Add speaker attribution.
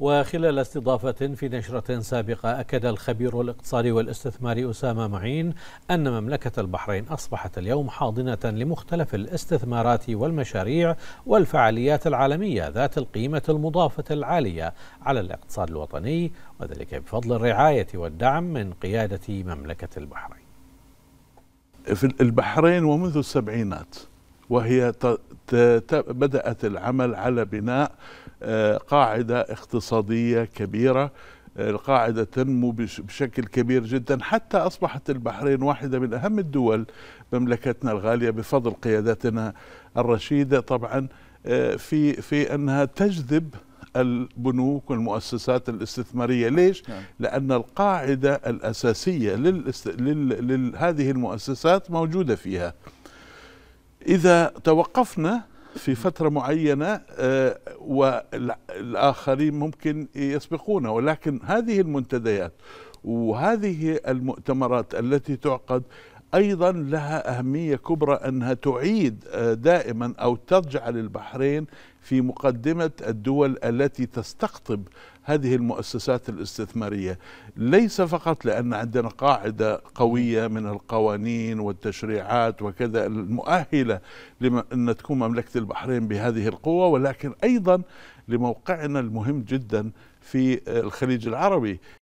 Speaker 1: وخلال استضافة في نشرة سابقة أكد الخبير الاقتصادي والاستثماري أسامة معين أن مملكة البحرين أصبحت اليوم حاضنة لمختلف الاستثمارات والمشاريع والفعاليات العالمية ذات القيمة المضافة العالية على الاقتصاد الوطني وذلك بفضل الرعاية والدعم من قيادة مملكة البحرين
Speaker 2: في البحرين ومنذ السبعينات وهي بدأت العمل على بناء قاعدة اقتصادية كبيرة القاعدة تنمو بشكل كبير جدا حتى أصبحت البحرين واحدة من أهم الدول مملكتنا الغالية بفضل قيادتنا الرشيدة طبعا آه، في في أنها تجذب البنوك والمؤسسات الاستثماريه، ليش؟ نعم. لان القاعده الاساسيه للاست... لل... لل... المؤسسات موجوده فيها. اذا توقفنا في فتره معينه آه، والآخرين ممكن يسبقونه ولكن هذه المنتديات وهذه المؤتمرات التي تعقد ايضا لها اهميه كبرى انها تعيد آه، دائما او تجعل البحرين في مقدمه الدول التي تستقطب هذه المؤسسات الاستثماريه ليس فقط لان عندنا قاعده قويه من القوانين والتشريعات وكذا المؤهله لان تكون مملكه البحرين بهذه القوه ولكن ايضا
Speaker 3: لموقعنا المهم جدا في آه، الخليج العربي